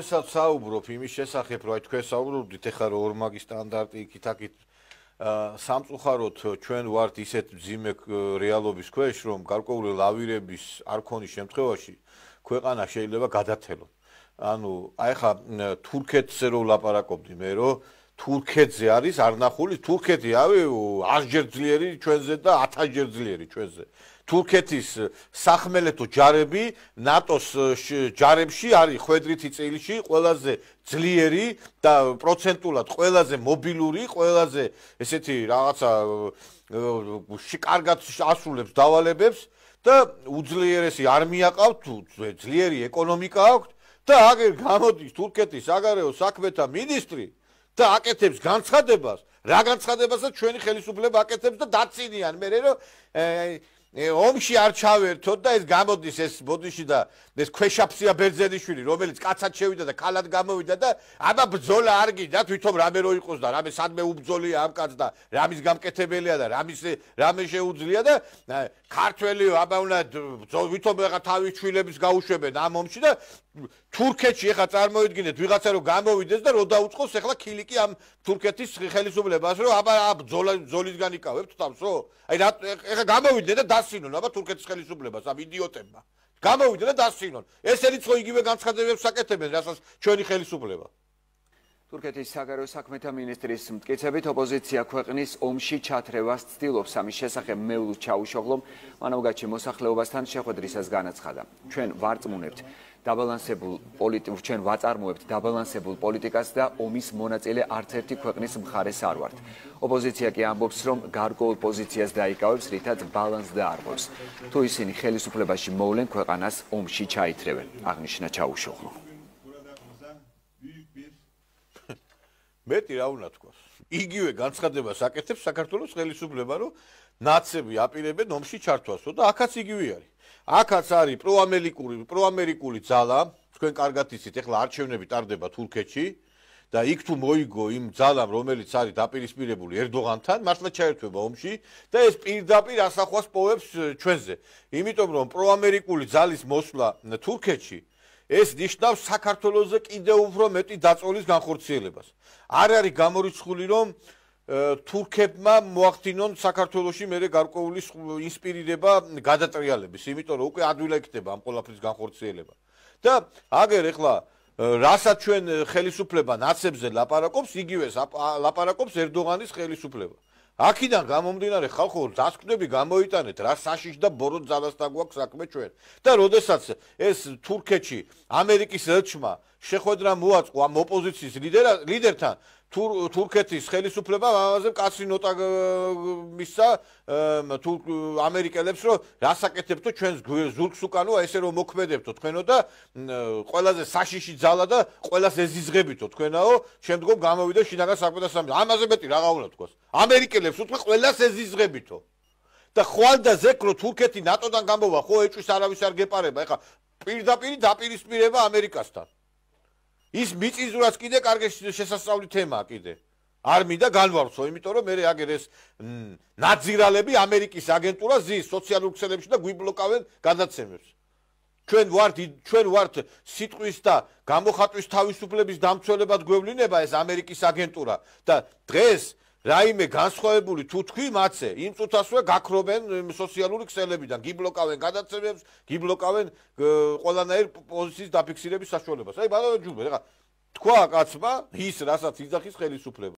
ესაც საუბრობ იმის შესახებ, რომ აი თქვენ საუბრობდით ახლა რომ ორმაგი სტანდარტი იქით აქით სამწუხაროდ ჩვენ ვართ ისეთ ძიმე რეალობის ქვეშ, რომ გარკვეული ლავირების არ ქონის შემთხვევაში ქვეყანა შეიძლება გადათელო. ანუ აი ახლა თურქეთზე რო ლაპარაკობდი მე რომ თურქეთზე არის არნახული თურქეთი ავი ასჯერ ძლიერი ჩვენზე და ათასჯერ ძლიერი ჩვენზე თურქეთის სახმელეთო ჯარები ნატოს ჯარებში არის ხვედრითი წილში ყველაზე ძლიერი და პროცენტულად ყველაზე მობილური ყველაზე ესეთი რაღაცა კარგად ასრულებს დავალებებს და უძლიერესი არმია ყავთ ძლიერი ეკონომიკა აქვს და აგერ გამოდის თურქეთის საგარეო საქმეთა მინისტრი და აკეთებს განცხადებას რა განცხადებასაც ჩვენი ხელისუფლება აკეთებს და დაწინიან მე რომ ომში არ ჩავერთოთ და ეს გამოდის ეს ბოდიში და ეს ქეშაფსია ბერძენიშვილი რომელიც კაცად შევიდა და კალად გამოვიდა და აბა ბძოლა არ გინდა თვითონ რამე რო იყოს და რამე სადმე უბძოლია ამ კაცს და რამის გამკეთებელია და რამის რამე შეუძლია და ქართველი აბა უნდა თვითონ ეხა თავის შვილებს გაუშვებენ ამ ომში და თურქეთში ეხა წარმოიდგინეთ ვიღაცა რომ გამოვიდეს და რო დაუწყოს ეხლა ქილიკი ამ თურქეთის ხელისუფლებას რომ აბა ბძოლა ბძოლისგან იკავებთ თავსო აი ეხა გამოვიდნენ და დასინონ აბა თურქეთის ხელისუფლებას ამ იდიოტებმა გამოვიდნენ და დასინონ ეს ერიცხო იგივე განცხადებებს აკეთებენ რასაც ჩვენი ხელისუფლება თურქეთის საგარეო საქმეთა მინისტრის მტკიცებით ოპოზიცია ქვეყნის ომში ჩათრევას ცდილობს სამის შესახებ მეულს ჩაუშოღლო მანამ გაჩი მოსახლეობასთან შეხვედრისას განაცხადა ჩვენ ვარწმუნებთ დაბალანსებულ პოლიტიკ ჩვენ ვაწარმოებთ დაბალანსებულ პოლიტიკას და ომის მონაწილე არცერთი ქვეყნის მხარეს არ ვართ. ოპოზიცია კი ამბობს, რომ გარკვეულ პოზიციას დაიკავებს, რითაც ბალანს დაარღვევს. თუ ისინი ხელისუფლებაში მოვლენ ქვეყანას ომში ჩაითრევენ. აღნიშნა ჩაუშოღლო. მეტი რა უნდა თქვა იგივე განცხადებას აკეთებს საქართველოს ხელისუფლება რომ ნაცები აპირებენ ომში ჩართვასო და ახაც იგივე არის ახაც არის პროამერიკული პროამერიკული ძალა თქვენ კარგად იცით ეხლა არჩევნები ტარდება თურქეთში და იქ თუ მოიგო იმ ძალამ რომელიც არის დაპირისპირებული ერდოღანთან მართლა ჩაერთვება ომში და ეს პირდაპირ ასახვას პოვებს ჩვენზე იმიტომ რომ პროამერიკული ძალის მოსვლა თურქეთში ეს ნიშნავს საქართველოსზე კიდევ უფრო მეტი დაწოლის განხორციელებას. არ არის გამორიცხული რომ თურქებმა მოახდინონ საქართველოსში მეორე გარკვეული ინსპირირება გადატრიალების, იმიტომ რომ უკვე ადვილად იქნება ამ ყოლაფრის განხორციელება. და აგერ ეხლა რასაც ჩვენ ხელისუფლება ნაცებზე ლაპარაკობს, იგივეს ლაპარაკობს ერდოღანის ხელისუფლება. აქიდან გამომდინარე ხალხო დასკვნები გამოიტანეთ რა საშიშ და ბოროტ ძალასთან გვაქვს საქმე ჩვენ და როდესაც ეს თურქეთში ამერიკის ელჩმა შეხვედრა მოაწყო ამ ოპოზიციის ლიდერთან თურქეთის ხელისუფლება ამაზე კაცი ნოტა მისცა ამერიკელებს რომ რასაკეთებთ ჩვენს ზურგს უკანო ესე რომ მოქმედებთ თქვენო და ყველაზე საშიში ძალა და ყველას ეზიზღებითო თქვენაო შემდგომ გამოვიდა შინაგან საქმეთა ამაზე მეტი რა გავლა თქოს ამერიკელებს უთხრა ყველას ეზიზღებითო და ხვალდა ზეკრო თურქეთი ნატოდან გამოვა ხო ეჭვის არავის არ გეპარება ეხა პირდაპირი დაპირისპირება ამერიკასთან ის მიწიზურაც კიდე კარგი შესასწავლი თემაა კიდე. არ მინდა განვარცო, იმიტომ რომ მე აგერ ეს ნაძირალები ამერიკის აგენტურა ზის სოციალურ ქსელებში და გვიბლოკავენ გადაცემებს. ჩვენ ვართ ჩვენ ვართ სიტყვის და გამოხატვის თავისუფლების დამცველებად გვევლინება ეს ამერიკის აგენტურა და დღეს რაიმე განსხვავებული თუ თქვი მათზე იმ წუთასვე გაქრობენ სოციალური ქსელებიდან გიბლოკავენ გადაცემებს გიბლოკავენ ყველანაირ პოზიციის დაფიქსირების საშუალებას აი ბანო ჯუბა რა თქვა კაცმა ის რასაც იძახის ხელისუფლება